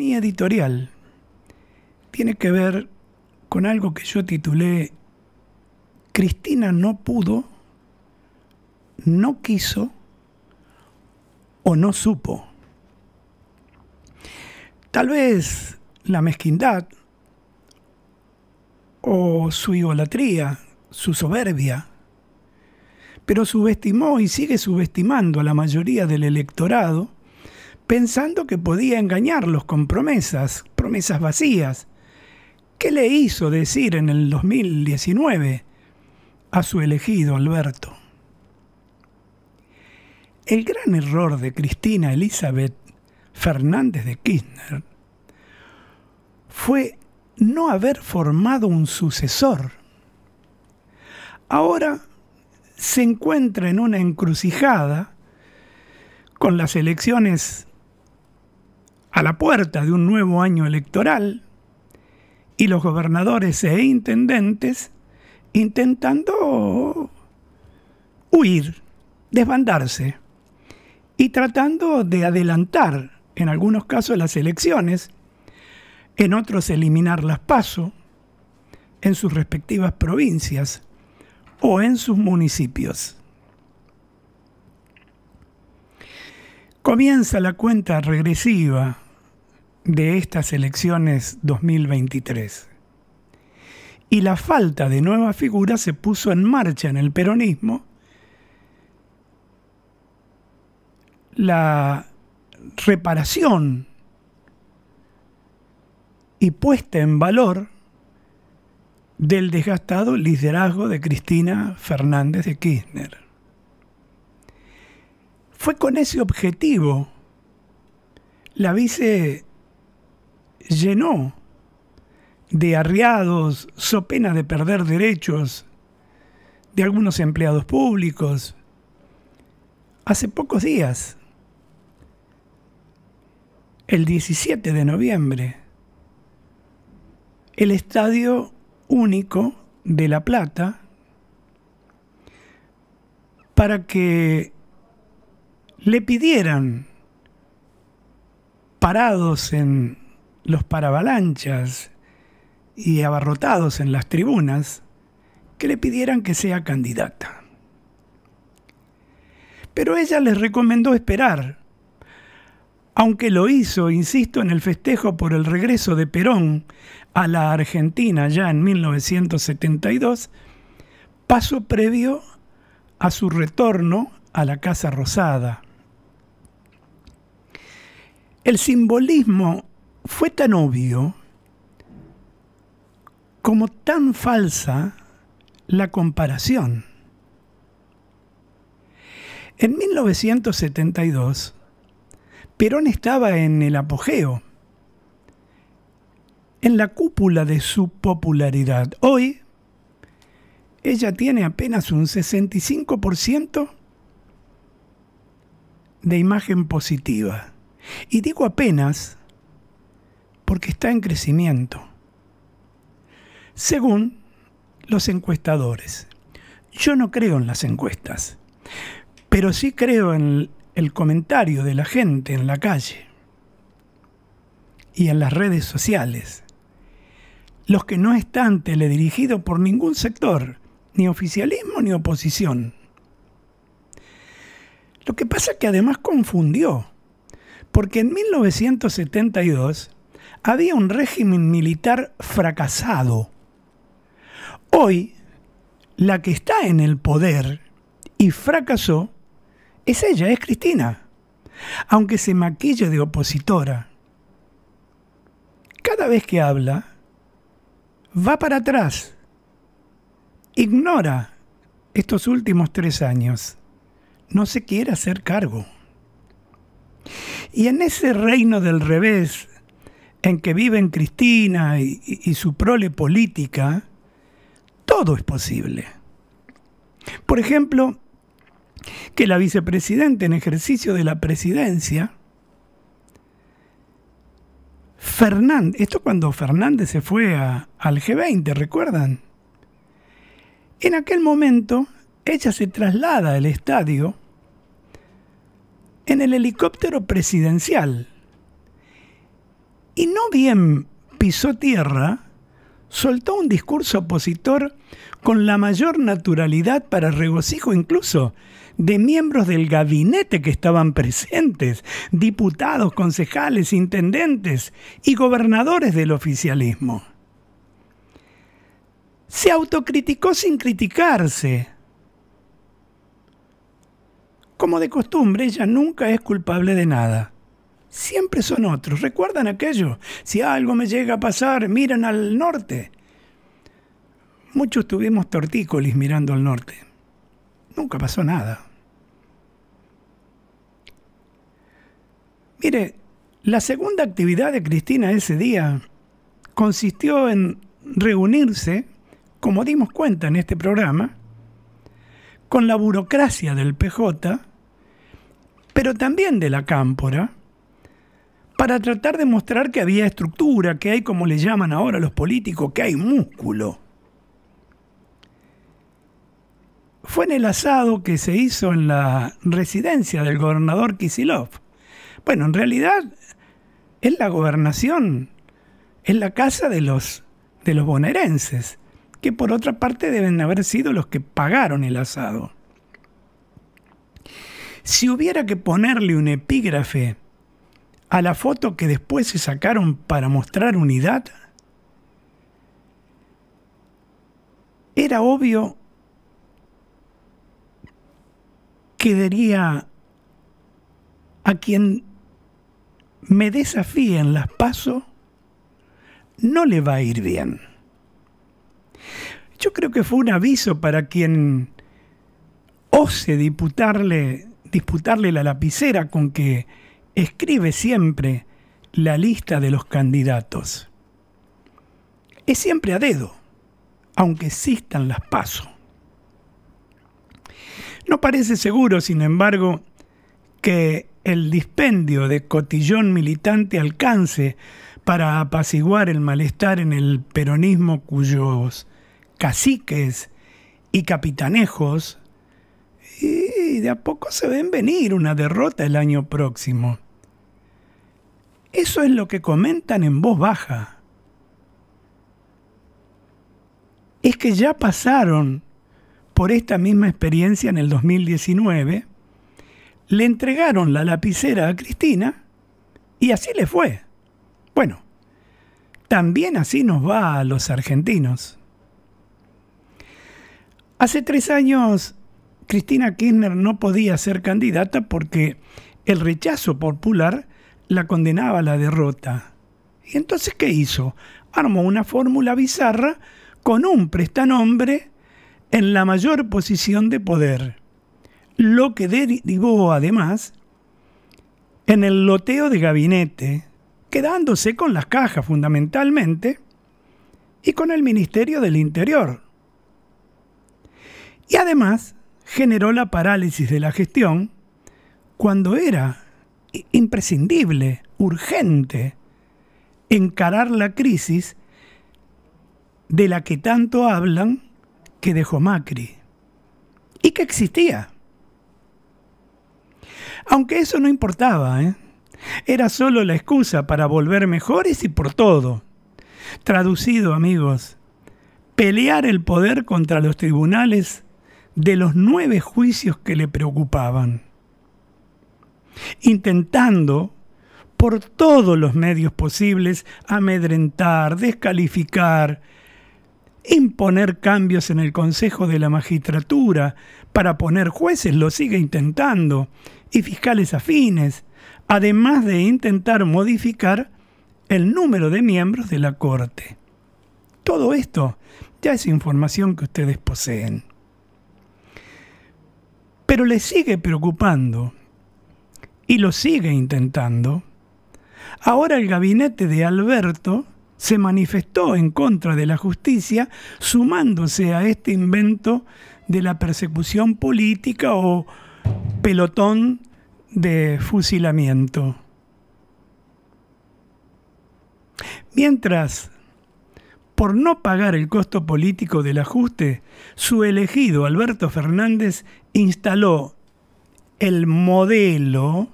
Mi editorial tiene que ver con algo que yo titulé Cristina no pudo, no quiso o no supo. Tal vez la mezquindad o su idolatría, su soberbia, pero subestimó y sigue subestimando a la mayoría del electorado pensando que podía engañarlos con promesas, promesas vacías. ¿Qué le hizo decir en el 2019 a su elegido Alberto? El gran error de Cristina Elizabeth Fernández de Kirchner fue no haber formado un sucesor. Ahora se encuentra en una encrucijada con las elecciones la puerta de un nuevo año electoral y los gobernadores e intendentes intentando huir, desbandarse y tratando de adelantar en algunos casos las elecciones, en otros eliminar las paso en sus respectivas provincias o en sus municipios. Comienza la cuenta regresiva de estas elecciones 2023. Y la falta de nueva figura se puso en marcha en el peronismo la reparación y puesta en valor del desgastado liderazgo de Cristina Fernández de Kirchner. Fue con ese objetivo la vice llenó de arriados, so pena de perder derechos, de algunos empleados públicos. Hace pocos días, el 17 de noviembre, el Estadio Único de La Plata, para que le pidieran, parados en los paravalanchas y abarrotados en las tribunas que le pidieran que sea candidata. Pero ella les recomendó esperar, aunque lo hizo, insisto, en el festejo por el regreso de Perón a la Argentina ya en 1972, paso previo a su retorno a la Casa Rosada. El simbolismo fue tan obvio como tan falsa la comparación. En 1972, Perón estaba en el apogeo, en la cúpula de su popularidad. Hoy, ella tiene apenas un 65% de imagen positiva. Y digo apenas porque está en crecimiento. Según los encuestadores, yo no creo en las encuestas, pero sí creo en el comentario de la gente en la calle y en las redes sociales, los que no están teledirigidos por ningún sector, ni oficialismo ni oposición. Lo que pasa es que además confundió, porque en 1972 había un régimen militar fracasado. Hoy, la que está en el poder y fracasó es ella, es Cristina, aunque se maquille de opositora. Cada vez que habla, va para atrás, ignora estos últimos tres años, no se quiere hacer cargo. Y en ese reino del revés, en que viven Cristina y, su prole política, todo es posible. Por ejemplo, que la vicepresidenta en ejercicio de la presidencia, Fernández, esto cuando Fernández se fue al G20, ¿recuerdan? En aquel momento, ella se traslada al estadio en el helicóptero presidencial y no bien pisó tierra, soltó un discurso opositor con la mayor naturalidad para regocijo incluso de miembros del gabinete que estaban presentes, diputados, concejales, intendentes y gobernadores del oficialismo. Se autocriticó sin criticarse. Como de costumbre, ella nunca es culpable de nada siempre son otros. ¿Recuerdan aquello? Si algo me llega a pasar, miran al norte. Muchos tuvimos tortícolis mirando al norte. Nunca pasó nada. Mire, la segunda actividad de Cristina ese día consistió en reunirse, como dimos cuenta en este programa, con la burocracia del PJ, pero también de la Cámpora, para tratar de mostrar que había estructura, que hay como le llaman ahora los políticos, que hay músculo. Fue en el asado que se hizo en la residencia del gobernador Kisilov. Bueno, en realidad es la gobernación, es la casa de los, de los bonaerenses, que por otra parte deben haber sido los que pagaron el asado. Si hubiera que ponerle un epígrafe a la foto que después se sacaron para mostrar unidad? Era obvio que diría a quien me desafíe en las pasos no le va a ir bien. Yo creo que fue un aviso para quien ose disputarle, disputarle la lapicera con que escribe siempre la lista de los candidatos. Es siempre a dedo, aunque existan las pasos. No parece seguro, sin embargo, que el dispendio de cotillón militante alcance para apaciguar el malestar en el peronismo cuyos caciques y capitanejos y de a poco se ven venir una derrota el año próximo. Eso es lo que comentan en voz baja. Es que ya pasaron por esta misma experiencia en el 2019, le entregaron la lapicera a Cristina y así le fue. Bueno, también así nos va a los argentinos. Hace tres años Cristina Kirchner no podía ser candidata porque el rechazo popular la condenaba a la derrota. ¿Y entonces qué hizo? Armó una fórmula bizarra con un prestanombre en la mayor posición de poder, lo que derivó además en el loteo de gabinete, quedándose con las cajas fundamentalmente y con el Ministerio del Interior. Y además, generó la parálisis de la gestión cuando era imprescindible, urgente, encarar la crisis de la que tanto hablan que dejó Macri y que existía. Aunque eso no importaba, ¿eh? era solo la excusa para volver mejores y por todo. Traducido, amigos, pelear el poder contra los tribunales de los nueve juicios que le preocupaban, intentando por todos los medios posibles amedrentar, descalificar, imponer cambios en el Consejo de la Magistratura para poner jueces, lo sigue intentando, y fiscales afines, además de intentar modificar el número de miembros de la Corte. Todo esto ya es información que ustedes poseen pero le sigue preocupando y lo sigue intentando. Ahora el gabinete de Alberto se manifestó en contra de la justicia, sumándose a este invento de la persecución política o pelotón de fusilamiento. Mientras por no pagar el costo político del ajuste, su elegido Alberto Fernández instaló el modelo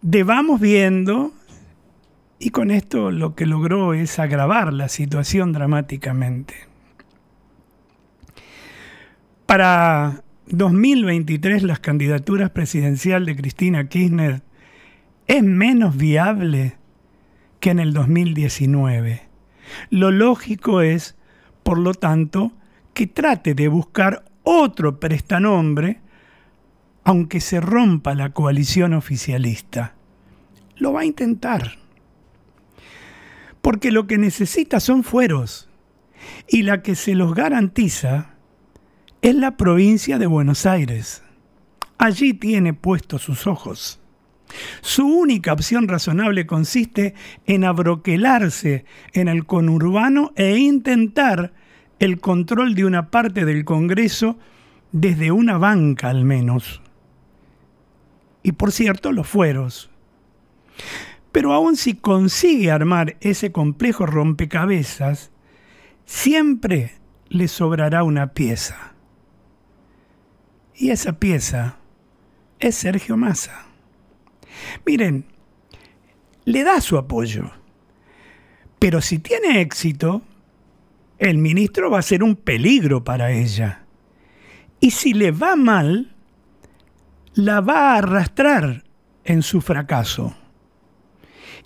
de vamos viendo y con esto lo que logró es agravar la situación dramáticamente. Para 2023 las candidaturas presidenciales de Cristina Kirchner es menos viable que en el 2019. Lo lógico es, por lo tanto, que trate de buscar otro prestanombre, aunque se rompa la coalición oficialista. Lo va a intentar. Porque lo que necesita son fueros. Y la que se los garantiza es la provincia de Buenos Aires. Allí tiene puestos sus ojos. Su única opción razonable consiste en abroquelarse en el conurbano e intentar el control de una parte del Congreso desde una banca al menos. Y por cierto, los fueros. Pero aun si consigue armar ese complejo rompecabezas, siempre le sobrará una pieza. Y esa pieza es Sergio Massa. Miren, le da su apoyo. Pero si tiene éxito, el ministro va a ser un peligro para ella. Y si le va mal, la va a arrastrar en su fracaso.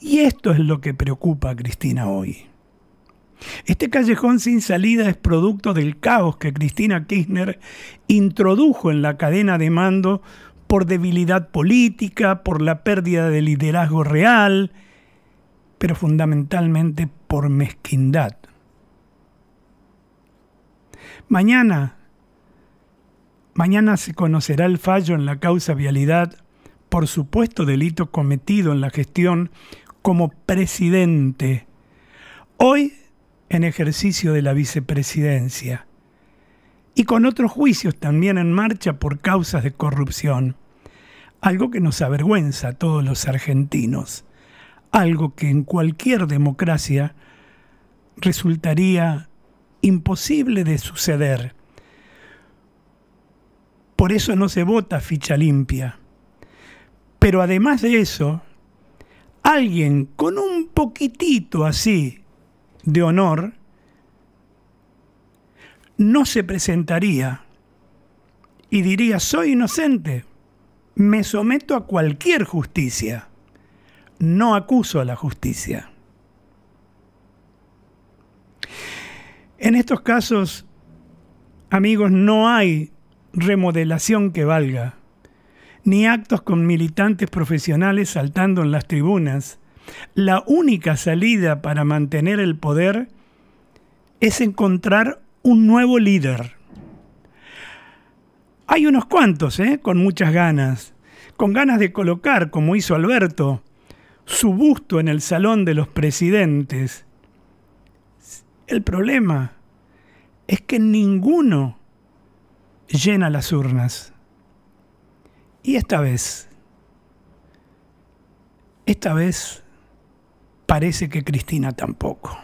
Y esto es lo que preocupa a Cristina hoy. Este callejón sin salida es producto del caos que Cristina Kirchner introdujo en la cadena de mando por debilidad política, por la pérdida de liderazgo real, pero fundamentalmente por mezquindad. Mañana, mañana se conocerá el fallo en la causa vialidad por supuesto delito cometido en la gestión como presidente, hoy en ejercicio de la vicepresidencia, y con otros juicios también en marcha por causas de corrupción algo que nos avergüenza a todos los argentinos, algo que en cualquier democracia resultaría imposible de suceder. Por eso no se vota ficha limpia. Pero además de eso, alguien con un poquitito así de honor no se presentaría y diría soy inocente me someto a cualquier justicia, no acuso a la justicia. En estos casos, amigos, no hay remodelación que valga, ni actos con militantes profesionales saltando en las tribunas. La única salida para mantener el poder es encontrar un nuevo líder hay unos cuantos, ¿eh? con muchas ganas, con ganas de colocar, como hizo Alberto, su busto en el salón de los presidentes. El problema es que ninguno llena las urnas. Y esta vez, esta vez parece que Cristina tampoco.